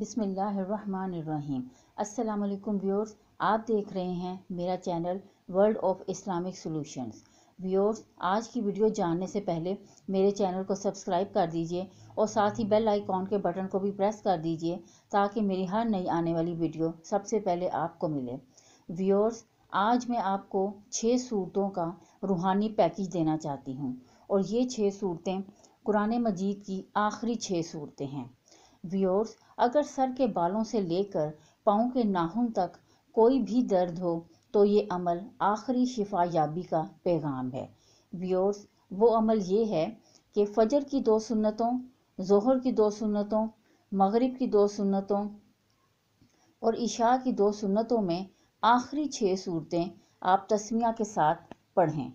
बिसमीम् अल्लाम व्यूअर्स आप देख रहे हैं मेरा channel world of Islamic solutions viewers आज की वीडियो जानने से पहले मेरे चैनल को सब्सक्राइब कर दीजिए और साथ ही बेल आइकॉन के बटन को भी प्रेस कर दीजिए ताकि मेरी हर नई आने वाली वीडियो सबसे पहले आपको मिले व्यूअर्स आज मैं आपको छः सूरतों का रूहानी पैकेज देना चाहती हूँ और ये छः सूरतें कुरान मजीद की आखिरी छः सूरतें हैं व्यूअर्स अगर सर के बालों से लेकर पाँव के नाखून तक कोई भी दर्द हो तो ये अमल आखिरी शिफा याबी का पैगाम है व्यूअर्स वो अमल ये है कि फ़जर की दो सुन्नतों जोहर की दो सुन्नतों मगरिब की दो सुन्नतों और इशा की दो सुन्नतों में आखिरी छः सूरतें आप तस्मिया के साथ पढ़ें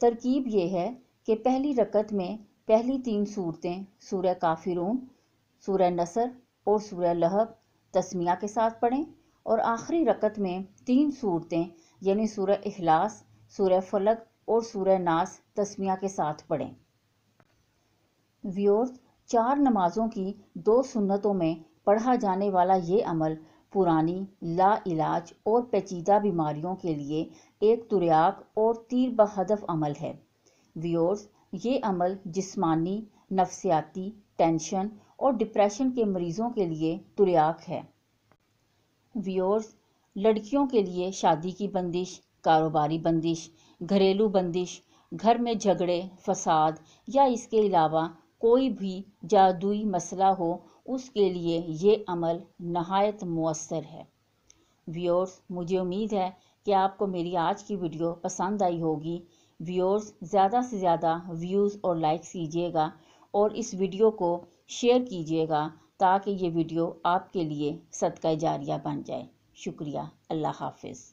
तरकीब यह है कि पहली रकत में पहली तीन सूरतें सूर्य काफिरून सूर्य नसर और सूर्य लहब तस्मिया के साथ पढ़ें और आखिरी रकत में तीन सूरतें यानी सूर्य अखलास सूर्य फलक और सूर्य नास तस्मिया के साथ पढ़ें व्योर्थ चार नमाजों की दो सुन्नतों में पढ़ा जाने वाला ये अमल पुरानी ला इलाज और पेचीदा बीमारियों के लिए एक तुरयाक और तीर बहदफ अमल है व्योर्स ये अमल जिस्मानी नफसियाती टेंशन और डिप्रेशन के मरीज़ों के लिए तुरयाक है व्योर्स लड़कियों के लिए शादी की बंदिश कारोबारी बंदिश घरेलू बंदिश घर में झगड़े फसाद या इसके अलावा कोई भी जादुई मसला हो उसके लिए ये अमल नहायत मवसर है व्यूअर्स मुझे उम्मीद है कि आपको मेरी आज की वीडियो पसंद आई होगी व्यूअर्स ज़्यादा से ज़्यादा व्यूज़ और लाइक्स कीजिएगा और इस वीडियो को शेयर कीजिएगा ताकि ये वीडियो आपके लिए सदका जारिया बन जाए शुक्रिया अल्लाह हाफिज़